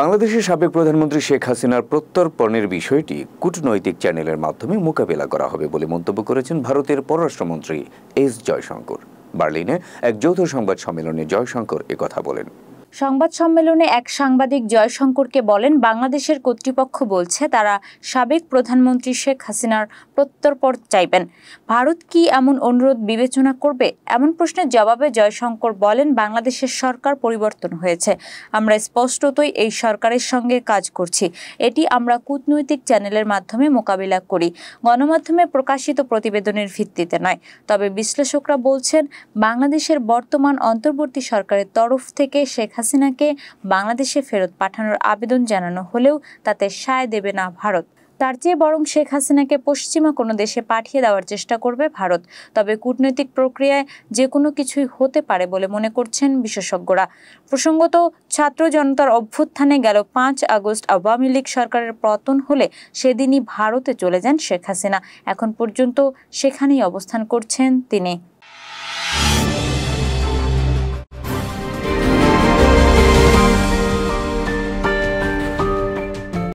বাংলাদেশের সাবেক প্রধানমন্ত্রী শেখ হাসিনার প্রত্যর্পণের বিষয়টি কূটনৈতিক চ্যানেলের মাধ্যমে মোকাবেলা করা হবে বলে মন্তব্য করেছেন ভারতের পররাষ্ট্রমন্ত্রী এস জয়শঙ্কর বার্লিনে এক যৌথ সংবাদ সম্মেলনে জয়শঙ্কর কথা বলেন সংবাদ সম্মেলনে এক সাংবাদিক জয়শঙ্করকে বলেন বাংলাদেশের কর্তৃপক্ষ বলছে তারা সাবেক প্রধানমন্ত্রী শেখ হাসিনার প্রত্যর্পণ চাইবেন ভারত কি এমন অনুরোধ বিবেচনা করবে এমন প্রশ্নের জবাবে জয়শঙ্কর বলেন বাংলাদেশের সরকার পরিবর্তন হয়েছে আমরা স্পষ্টতই এই সরকারের সঙ্গে কাজ করছি এটি আমরা কূটনৈতিক চ্যানেলের মাধ্যমে মোকাবিলা করি গণমাধ্যমে প্রকাশিত প্রতিবেদনের ভিত্তিতে নয় তবে বিশ্লেষকরা বলছেন বাংলাদেশের বর্তমান অন্তর্বর্তী সরকারের তরফ থেকে শেখ হাসিনাকে বাংলাদেশে ফেরত পাঠানোর আবেদন জানানো হলেও তাতে সায় দেবে না ভারত তার চেয়ে বরং শেখ হাসিনাকে পশ্চিমা কোনো দেশে পাঠিয়ে দেওয়ার চেষ্টা করবে ভারত তবে কূটনৈতিক প্রক্রিয়ায় যে কোনো কিছুই হতে পারে বলে মনে করছেন বিশেষজ্ঞরা প্রসঙ্গত ছাত্র জনতার অভ্যুত্থানে গেল পাঁচ আগস্ট আওয়ামী লীগ সরকারের পতন হলে সেদিনই ভারতে চলে যান শেখ হাসিনা এখন পর্যন্ত সেখানেই অবস্থান করছেন তিনি